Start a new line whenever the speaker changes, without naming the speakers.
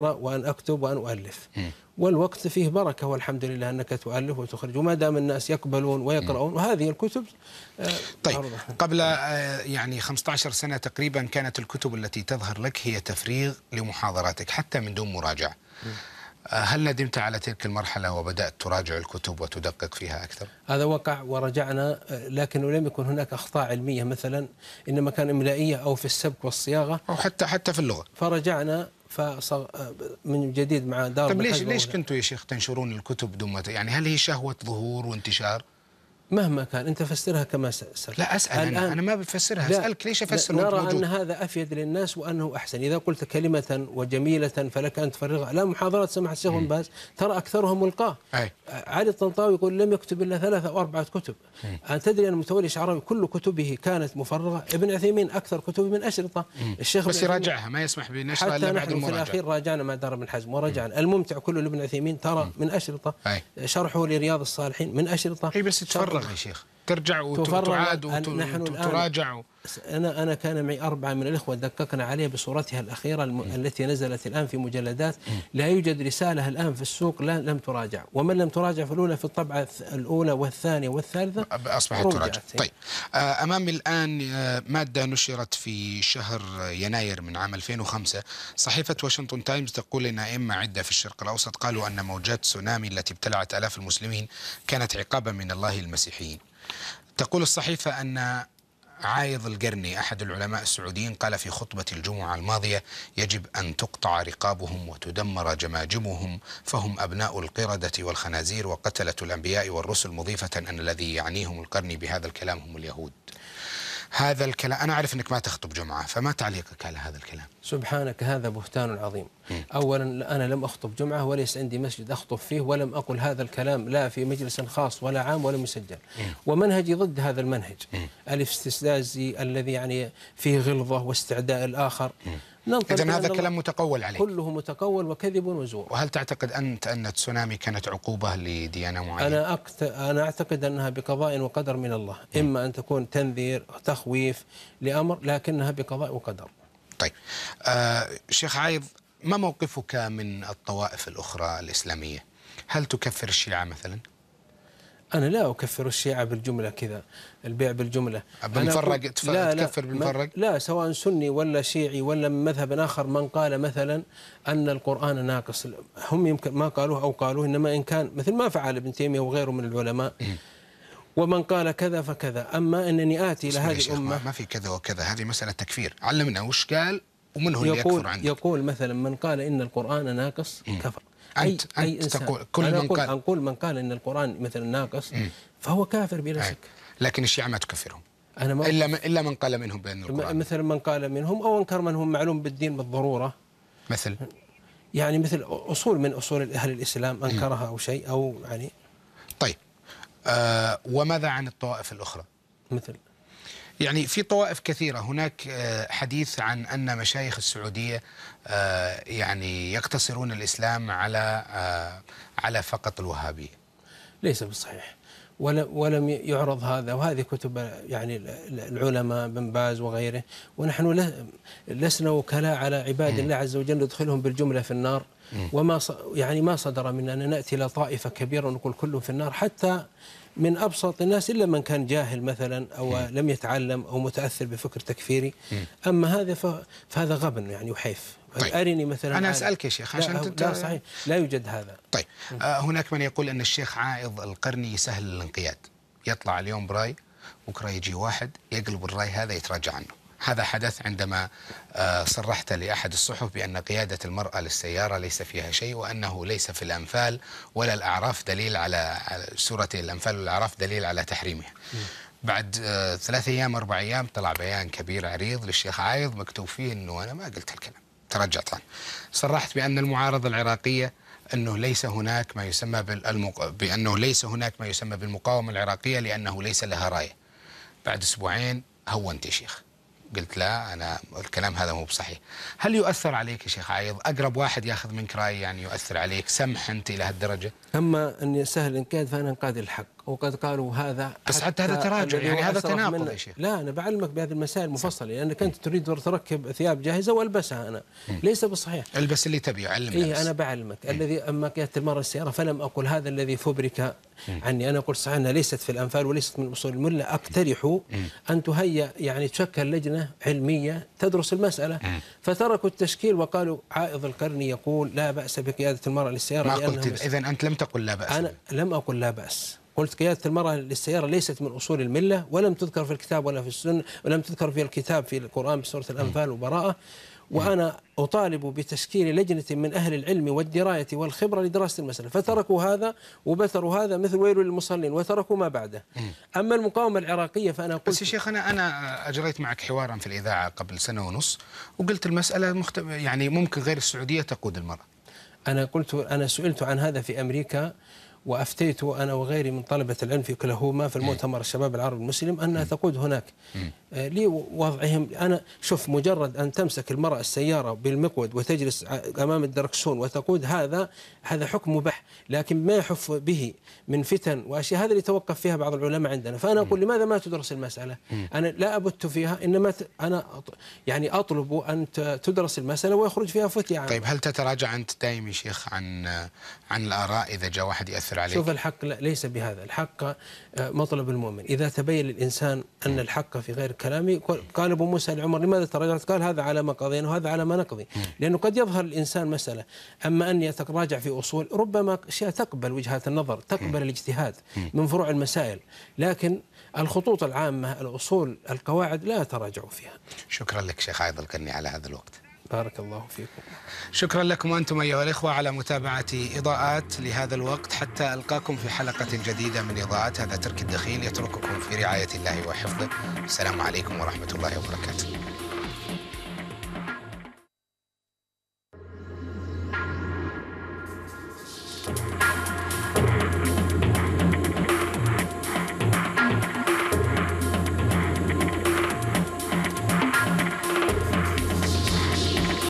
وأن أكتب وأن أؤلف والوقت فيه بركة والحمد لله أنك تؤلف وتخرج وما
دام الناس يقبلون ويقرؤون وهذه الكتب آه، طيب قبل آه، يعني 15 سنة تقريبا كانت الكتب التي تظهر لك هي تفريغ لمحاضراتك حتى من دون مراجعة آه، هل ندمت على تلك المرحلة وبدأت تراجع الكتب وتدقق فيها أكثر؟
هذا وقع ورجعنا لكنه لم يكن هناك أخطاء علمية مثلا إنما كان إملائية أو في السبك والصياغة أو حتى حتى في اللغة فرجعنا
من جديد مع دار طيب ليش ليش كنتوا يا شيخ تنشرون الكتب دون يعني هل هي شهوه ظهور وانتشار؟ مهما كان انت فسرها كما سأسر لا اسال أنا, انا ما بفسرها اسالك ليش افسر نرى موجود. ان
هذا افيد للناس وانه احسن اذا قلت كلمه وجميله فلك ان تفرغها لا محاضرات سماحه الشيخ بن باز ترى اكثرهم ملقاه علي الطنطاوي يقول لم يكتب الا ثلاثه او اربعه كتب ان تدري ان المتولي الشعراوي كل كتبه كانت مفرغه ابن عثيمين اكثر كتبه من اشرطه مم. الشيخ بس يراجعها
ما يسمح بنشرها الا بعد المراجعه في الاخير
راجعنا ما دار ابن حزم ورجعنا الممتع كله لابن عثيمين ترى مم. من اشرطه أي. شرحه لرياض الصالحين من اشرطه اي بس تفرغ Zalig. ترجع وتعاد وتراجع أنا أنا كان معي أربعة من الإخوة دققنا عليها بصورتها الأخيرة الم... التي نزلت الآن في مجلدات لا يوجد رسالة الآن في السوق لا لم تراجع ومن لم تراجع في الأولى في الطبعة
الأولى والثانية والثالثة أصبحت تراجع إيه. طيب آه، أمامي الآن آه، مادة نشرت في شهر يناير من عام 2005 صحيفة واشنطن تايمز تقول أن أئمة عدة في الشرق الأوسط قالوا أن موجات تسونامي التي ابتلعت آلاف المسلمين كانت عقابا من الله المسيحيين تقول الصحيفة أن عايض القرني أحد العلماء السعوديين قال في خطبة الجمعة الماضية يجب أن تقطع رقابهم وتدمر جماجمهم فهم أبناء القردة والخنازير وقتلة الأنبياء والرسل مضيفة أن الذي يعنيهم القرني بهذا الكلام هم اليهود هذا الكلام أنا أعرف أنك ما تخطب جمعة فما تعليقك على هذا الكلام سبحانك هذا بهتان عظيم
أولا أنا لم أخطب جمعة وليس عندي مسجد أخطب فيه ولم أقل هذا الكلام لا في مجلس خاص ولا عام ولا مسجل ومنهجي ضد هذا المنهج الاستفزازي الذي يعني
فيه غلظة
واستعداء الآخر مم. إذا هذا كلام
متقول عليه كله متقول وكذب وزور وهل تعتقد أنت أن تسونامي كانت عقوبة لديانة معينة؟ أنا, أكت...
أنا أعتقد أنها بقضاء وقدر من الله إما أن تكون تنذير تخويف لأمر
لكنها بقضاء وقدر طيب آه شيخ عايض ما موقفك من الطوائف الأخرى الإسلامية؟ هل تكفر الشيعة مثلا؟
أنا لا أكفر الشيعة بالجملة كذا البيع بالجملة بالمفرق تفرق لا تكفر بالمفرق لا سواء سني ولا شيعي ولا من مذهب آخر من قال مثلا أن القرآن ناقص هم يمكن ما قالوه أو قالوه إنما إن كان مثل ما فعل ابن تيمية وغيره من العلماء ومن قال كذا فكذا أما أنني آتي إلى هذه الأمة
ما في كذا وكذا
هذه مسألة تكفير علمنا وش قال ومن هو اللي يكفر عنك يقول مثلا من قال إن القرآن ناقص كفر أنت أي, أي أنت تقول كل أنا من قال أقول من قال أن القرآن مثلا ناقص فهو كافر بلا شك لكن الشيعة ما تكفرهم أنا ما إلا إلا من قال منهم بأن القرآن مثل من قال منهم أو أنكر من هم معلوم بالدين بالضرورة مثل يعني مثل أصول من أصول أهل الإسلام أنكرها أو شيء أو يعني
طيب آه وماذا عن الطوائف الأخرى مثل يعني في طوائف كثيرة هناك آه، حديث عن أن مشايخ السعودية آه، يعني يقتصرون الإسلام على آه، على فقط الوهابية ليس بالصحيح
ولم ولم يعرض هذا وهذه كتب يعني العلماء بن باز وغيره ونحن لسنا وكلاء على عباد الله عز وجل ندخلهم بالجمله في النار وما يعني ما صدر ان ناتي الى طائفه كبيره ونقول كلهم في النار حتى من ابسط الناس الا من كان جاهل مثلا او م. لم يتعلم او متاثر بفكر تكفيري م. اما هذا فهذا غبن يعني وحيف طيب. ارني مثلا انا اسالك يا شيخ عشان لا, تت... لا صحيح
لا يوجد هذا طيب آه هناك من يقول ان الشيخ عائض القرني سهل الانقياد يطلع اليوم براي بكره يجي واحد يقلب الراي هذا يتراجع عنه هذا حدث عندما آه، صرحت لأحد الصحف بأن قيادة المرأة للسيارة ليس فيها شيء وأنه ليس في الأنفال ولا الأعراف دليل على سورة الأنفال والأعراف دليل على تحريمها بعد آه، ثلاثة أيام أربع أيام طلع بيان كبير عريض للشيخ عايض مكتوب فيه أنه أنا ما قلت الكلام تراجعت عنه صرحت بأن المعارضة العراقية أنه ليس هناك ما يسمى بالمق... بأنه ليس هناك ما يسمى بالمقاومة العراقية لأنه ليس لها راية بعد أسبوعين هونت يا شيخ قلت لا أنا الكلام هذا مو بصحيح هل يؤثر عليك يا شيخ عايض أقرب واحد يأخذ منك رأي يعني يؤثر عليك سمح أنت إلى هالدرجة
أما أني سهل كان فأنا إنقاذ الحق وقد قالوا هذا بس حتى, هذا تراجع يعني هذا تناقض يا شيخ لا انا بعلمك بهذه المسائل المفصله لانك انت تريد تركب ثياب جاهزه والبسها انا مم. ليس بصحيح
البس اللي تبيه علمني إيه
انا بعلمك مم. الذي اما قياده المراه السياره فلم اقل هذا الذي فبرك عني انا قلت صحيح انها ليست في الانفال وليست من اصول المله اقترح ان تهيأ يعني تشكل لجنه علميه تدرس المساله مم. فتركوا التشكيل وقالوا عائض القرني يقول لا باس بقياده المراه للسياره ما قلت اذا
انت لم تقل لا باس انا
لم اقل لا باس قلت قيادة المرأة للسيارة ليست من أصول الملة ولم تذكر في الكتاب ولا في السنة ولم تذكر في الكتاب في القرآن بسورة الأنفال وبراءة وأنا أطالب بتشكيل لجنة من أهل العلم والدراية والخبرة لدراسة المسألة فتركوا هذا وبتروا هذا مثل ويل للمصلين
وتركوا ما بعده أما المقاومة العراقية فأنا قلت بس يا شيخ أنا أنا أجريت معك حوارا في الإذاعة قبل سنة ونص وقلت المسألة مخت... يعني ممكن غير السعودية تقود المرأة
أنا قلت أنا سئلت عن هذا في أمريكا وافتيت انا وغيري من طلبه العلم في كلاهوما في إيه. المؤتمر الشباب العربي المسلم انها إيه. تقود هناك إيه. آه، لوضعهم انا شوف مجرد ان تمسك المراه السياره بالمقود وتجلس امام الدركسون وتقود هذا هذا حكم مباح لكن ما يحف به من فتن واشياء هذا اللي توقف فيها بعض العلماء عندنا فانا اقول لماذا ما تدرس المساله؟ انا لا ابت فيها انما
انا يعني اطلب ان تدرس المساله ويخرج فيها فتيا طيب هل تتراجع انت دائما يا شيخ عن عن الاراء اذا جاء واحد ياثر يؤثر عليك شوف
الحق ليس بهذا الحق آه، مطلب المؤمن إذا تبين للإنسان أن الحق في غير كلامي قال أبو موسى لعمر لماذا تراجعت قال هذا على ما قضينا وهذا على ما نقضي لأنه قد يظهر الإنسان مسألة أما أن يتراجع في أصول ربما أشياء تقبل وجهات النظر تقبل الاجتهاد من فروع المسائل لكن الخطوط العامة الأصول القواعد لا تراجعوا فيها
شكرا لك شيخ عايض الكني على هذا الوقت بارك الله فيكم شكرا لكم أنتم أيها الإخوة على متابعة إضاءات لهذا الوقت حتى ألقاكم في حلقة جديدة من إضاءات هذا ترك الدخيل يترككم في رعاية الله وحفظه السلام عليكم ورحمة الله وبركاته